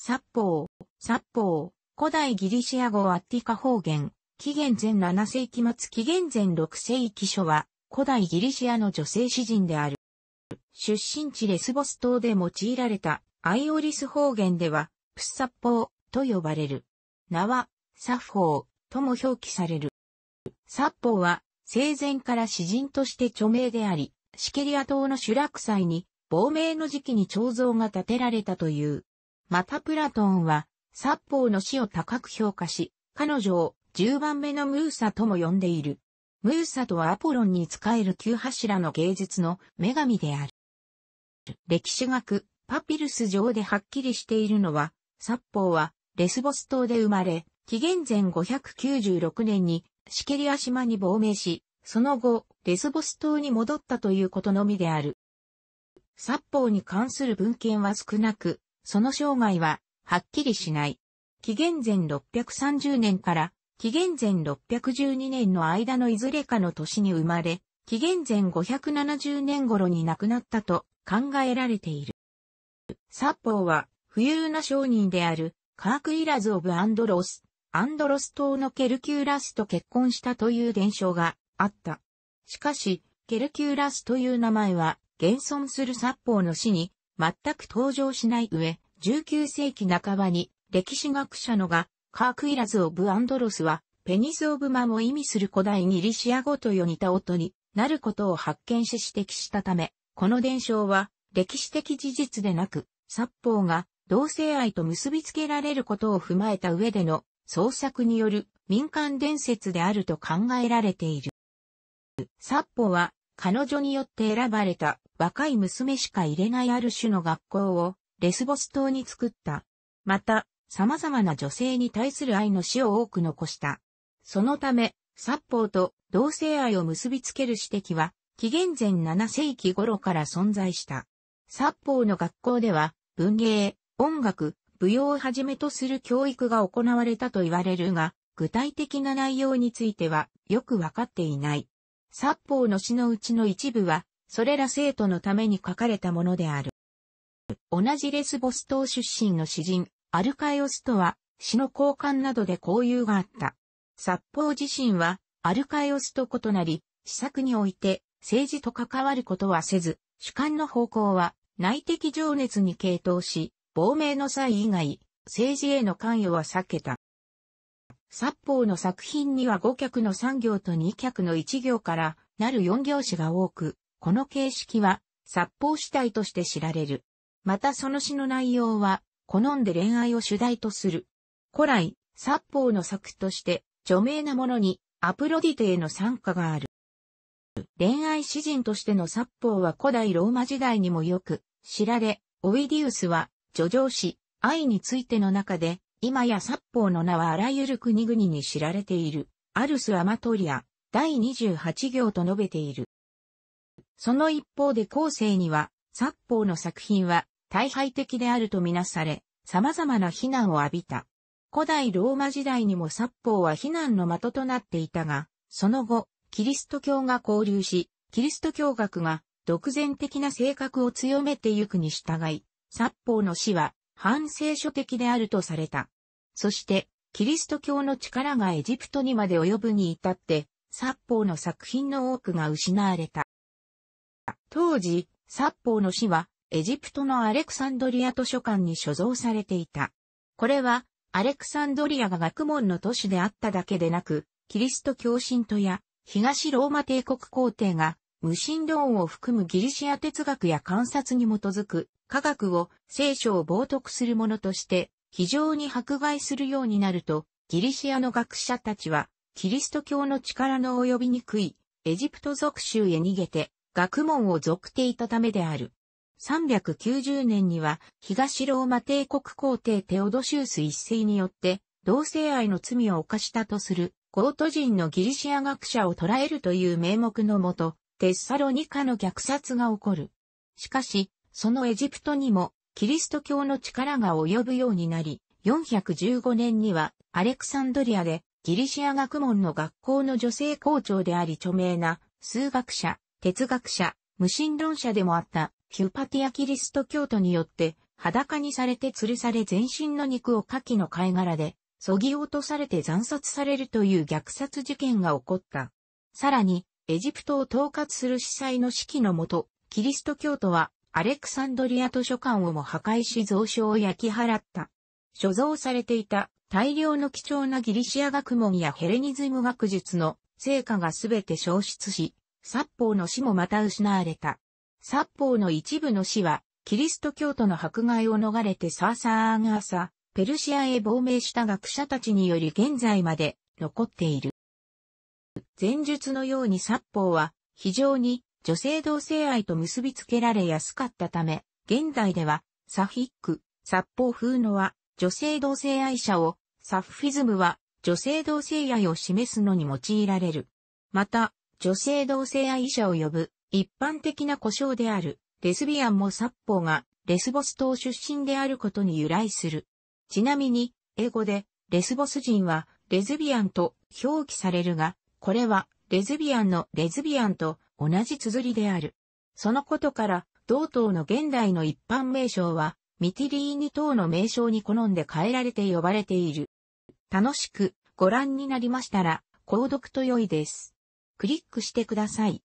札幌、札幌、古代ギリシア語アッティカ方言、紀元前7世紀末紀元前6世紀初は、古代ギリシアの女性詩人である。出身地レスボス島で用いられたアイオリス方言では、プッサッポーと呼ばれる。名は、サフォーとも表記される。サッポーは、生前から詩人として著名であり、シケリア島の主落祭に、亡命の時期に彫像が建てられたというまたプラトンは、殺法の死を高く評価し、彼女を10番目のムーサとも呼んでいる。ムーサとはアポロンに仕える旧柱の芸術の女神である。歴史学、パピルス上ではっきりしているのは、殺法はレスボス島で生まれ、紀元前596年にシケリア島に亡命し、その後、レスボス島に戻ったということのみである。殺法に関する文献は少なく、その生涯は、はっきりしない。紀元前630年から紀元前612年の間のいずれかの年に生まれ、紀元前570年頃に亡くなったと考えられている。殺法は、富裕な商人である、カークイラズ・オブ・アンドロス、アンドロス島のケルキューラスと結婚したという伝承があった。しかし、ケルキューラスという名前は、現存する殺法の死に全く登場しない上、19世紀半ばに歴史学者のが、カークイラズ・オブ・アンドロスは、ペニス・オブ・マンを意味する古代ギリシア語とよ似た音になることを発見し指摘したため、この伝承は歴史的事実でなく、殺法が同性愛と結びつけられることを踏まえた上での創作による民間伝説であると考えられている。殺法は彼女によって選ばれた若い娘しか入れないある種の学校をレスボス島に作った。また、様々な女性に対する愛の死を多く残した。そのため、殺法と同性愛を結びつける指摘は、紀元前7世紀頃から存在した。殺法の学校では、文芸、音楽、舞踊をはじめとする教育が行われたと言われるが、具体的な内容についてはよくわかっていない。殺法の詩のうちの一部は、それら生徒のために書かれたものである。同じレスボス島出身の詩人、アルカイオスとは、詩の交換などで交友があった。札幌自身は、アルカイオスと異なり、施策において、政治と関わることはせず、主観の方向は、内的情熱に傾倒し、亡命の際以外、政治への関与は避けた。札幌の作品には5脚の3行と2脚の1行からなる4行詞が多く、この形式は、殺法主体として知られる。またその詩の内容は、好んで恋愛を主題とする。古来、殺法の作として、著名なものに、アプロディテへの参加がある。恋愛詩人としての殺法は古代ローマ時代にもよく知られ、オイディウスは、叙情詩、愛についての中で、今や殺法の名はあらゆる国々に知られている、アルス・アマトリア、第28行と述べている。その一方で後世には、札法の作品は大敗的であるとみなされ、様々な非難を浴びた。古代ローマ時代にも札法は非難の的となっていたが、その後、キリスト教が交流し、キリスト教学が独善的な性格を強めてゆくに従い、札法の死は反省書的であるとされた。そして、キリスト教の力がエジプトにまで及ぶに至って、札法の作品の多くが失われた。当時、札幌の詩は、エジプトのアレクサンドリア図書館に所蔵されていた。これは、アレクサンドリアが学問の都市であっただけでなく、キリスト教信徒や東ローマ帝国皇帝が無神論を含むギリシア哲学や観察に基づく科学を聖書を冒涜するものとして非常に迫害するようになると、ギリシアの学者たちはキリスト教の力の及びにくいエジプト属州へ逃げて学問を属っていたためである。390年には東ローマ帝国皇帝テオドシウス一世によって同性愛の罪を犯したとするゴート人のギリシア学者を捕らえるという名目のもと、テッサロニカの虐殺が起こる。しかし、そのエジプトにもキリスト教の力が及ぶようになり、415年にはアレクサンドリアでギリシア学問の学校の女性校長であり著名な数学者哲学者、無神論者でもあったヒュパティアキリスト教徒によって裸にされて吊るされ全身の肉を下記の貝殻で削ぎ落とされて惨殺されるという虐殺事件が起こった。さらに、エジプトを統括する司祭の指揮のもと、キリスト教徒はアレクサンドリア図書館をも破壊し蔵書を焼き払った。所蔵されていた大量の貴重なギリシア学問やヘレニズム学術の成果がすべて消失し、殺法の死もまた失われた。殺法の一部の死は、キリスト教徒の迫害を逃れてサーサーガーサ、ペルシアへ亡命した学者たちにより現在まで残っている。前述のように殺法は非常に女性同性愛と結びつけられやすかったため、現代ではサフィック、殺法風のは女性同性愛者を、サフィズムは女性同性愛を示すのに用いられる。また、女性同性愛者を呼ぶ、一般的な故障である、レスビアンも殺法が、レスボス島出身であることに由来する。ちなみに、英語で、レスボス人は、レズビアンと表記されるが、これは、レズビアンのレズビアンと同じ綴りである。そのことから、同島の現代の一般名称は、ミティリーニ島の名称に好んで変えられて呼ばれている。楽しくご覧になりましたら、購読と良いです。クリックしてください。